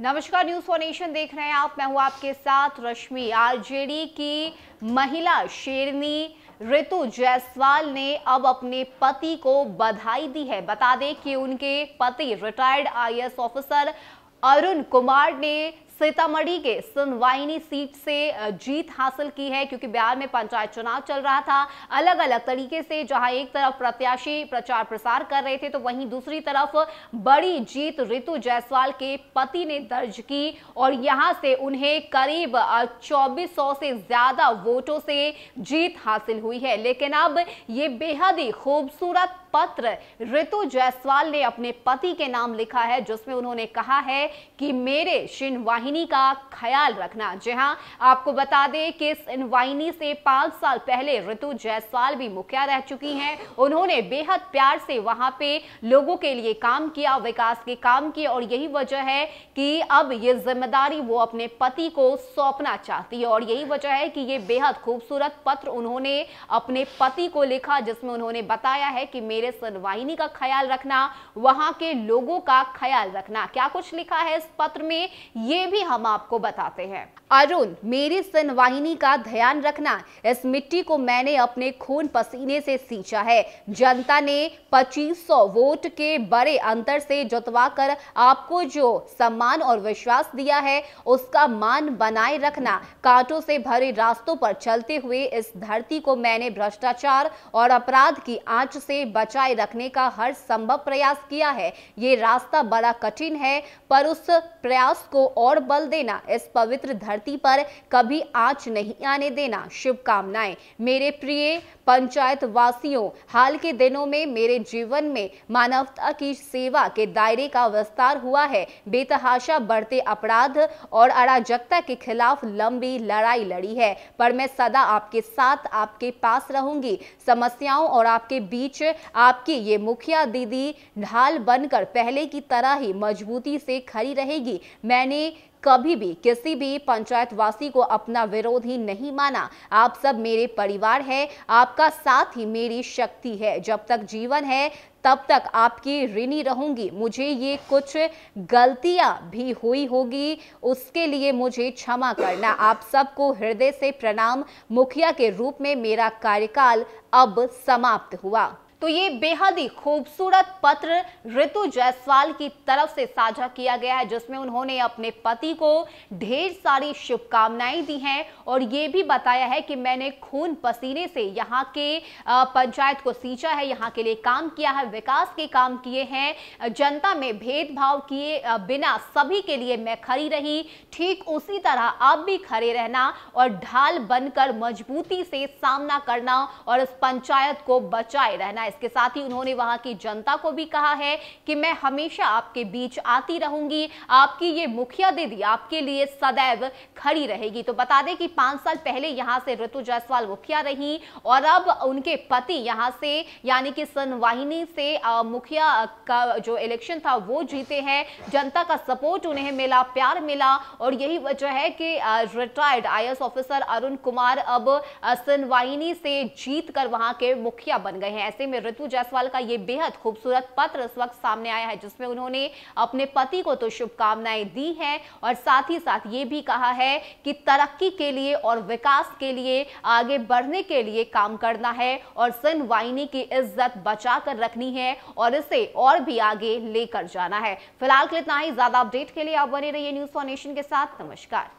नमस्कार news for nation देख रहे हैं आप मैं हूं आपके साथ रश्मि आरजेडी की महिला शेरनी ऋतु जायसवाल ने अब अपने पति को बधाई दी है बता दें कि उनके पति retired IAS officer Arun Kumar ने सीतामढ़ी के सुनवाइनी सीट से जीत हासिल की है क्योंकि बिहार में पंचायत चुनाव चल रहा था अलग अलग तरीके से जहां एक तरफ प्रत्याशी प्रचार प्रसार कर रहे थे तो वहीं दूसरी तरफ बड़ी जीत ऋतु जायसवाल के पति ने दर्ज की और यहां से उन्हें करीब 2400 से ज्यादा वोटों से जीत हासिल हुई है लेकिन अब ये बेहद ही खूबसूरत पत्र ऋतु जायसवाल ने अपने पति के नाम लिखा है जिसमें उन्होंने कहा है कि मेरे शिनवाही वाहिनी का ख्याल रखना जी हाँ आपको बता दें कि इस इन वाहिनी से पांच साल पहले ऋतु जायसवाल भी मुखिया रह चुकी हैं उन्होंने बेहद प्यार से वहां पे लोगों के लिए काम किया विकास के काम किए और यही वजह है कि अब ये जिम्मेदारी वो अपने पति को सौंपना चाहती है और यही वजह है कि ये बेहद खूबसूरत पत्र उन्होंने अपने पति को लिखा जिसमें उन्होंने बताया है कि मेरे सनवाहिनी का ख्याल रखना वहां के लोगों का ख्याल रखना क्या कुछ लिखा है इस पत्र में ये भी भी हम आपको बताते हैं अरुण मेरी संवाहिनी का ध्यान रखना इस मिट्टी को मैंने अपने खून पसीने से सींचा है जनता ने 2500 वोट के बड़े अंतर से जतवा कर आपको जो सम्मान और विश्वास दिया है उसका मान बनाए रखना कांटों से भरे रास्तों पर चलते हुए इस धरती को मैंने भ्रष्टाचार और अपराध की आंच से बचाए रखने का हर संभव प्रयास किया है ये रास्ता बड़ा कठिन है पर उस प्रयास को और बल देना इस पवित्र धरती धरती पर कभी आँच नहीं आने देना शुभकामनाएं मेरे प्रिय पंचायत वासियों हाल के दिनों में मेरे जीवन में मानवता की सेवा के दायरे का विस्तार हुआ है बेतहाशा बढ़ते अपराध और अराजकता के खिलाफ लंबी लड़ाई लड़ी है पर मैं सदा आपके साथ आपके पास रहूंगी समस्याओं और आपके बीच आपकी ये मुखिया दीदी ढाल बनकर पहले की तरह ही मजबूती से खड़ी रहेगी मैंने कभी भी किसी भी पंचायत वासी को अपना विरोधी नहीं माना आप सब मेरे परिवार है आपका साथ ही मेरी शक्ति है जब तक जीवन है तब तक आपकी ऋणी रहूंगी मुझे ये कुछ गलतियां भी हुई होगी उसके लिए मुझे क्षमा करना आप सबको हृदय से प्रणाम मुखिया के रूप में मेरा कार्यकाल अब समाप्त हुआ तो ये बेहद ही खूबसूरत पत्र ऋतु जायसवाल की तरफ से साझा किया गया है जिसमें उन्होंने अपने पति को ढेर सारी शुभकामनाएं दी हैं और ये भी बताया है कि मैंने खून पसीने से यहाँ के पंचायत को सींचा है यहाँ के लिए काम किया है विकास के काम किए हैं जनता में भेदभाव किए बिना सभी के लिए मैं खड़ी रही ठीक उसी तरह आप भी खड़े रहना और ढाल बनकर मजबूती से सामना करना और इस पंचायत को बचाए रहना इसके साथ ही उन्होंने वहां की जनता को भी कहा है कि मैं हमेशा आपके बीच आती रहूंगी आपकी ये मुखिया दीदी आपके लिए सदैव खड़ी रहेगी तो बता दें कि पांच साल पहले यहां से ऋतु जायसवाल मुखिया रही और अब उनके पति यहां से यानी कि सनवाहिनी से मुखिया का जो इलेक्शन था वो जीते हैं जनता का सपोर्ट उन्हें मिला प्यार मिला और यही वजह है कि retired I officer Arun Kumar अब सनवाहिनी से जीत कर वहां के मुखिया बन गए हैं ऐसे में में ऋतु जायसवाल का ये बेहद खूबसूरत पत्र इस वक्त सामने आया है जिसमें उन्होंने अपने पति को तो शुभकामनाएं दी हैं और साथ ही साथ ये भी कहा है कि तरक्की के लिए और विकास के लिए आगे बढ़ने के लिए काम करना है और सिंह वाहिनी की इज्जत बचा कर रखनी है और इसे और भी आगे लेकर जाना है फिलहाल के इतना ही ज्यादा अपडेट के लिए आप बने रहिए न्यूज फॉर नेशन के साथ नमस्कार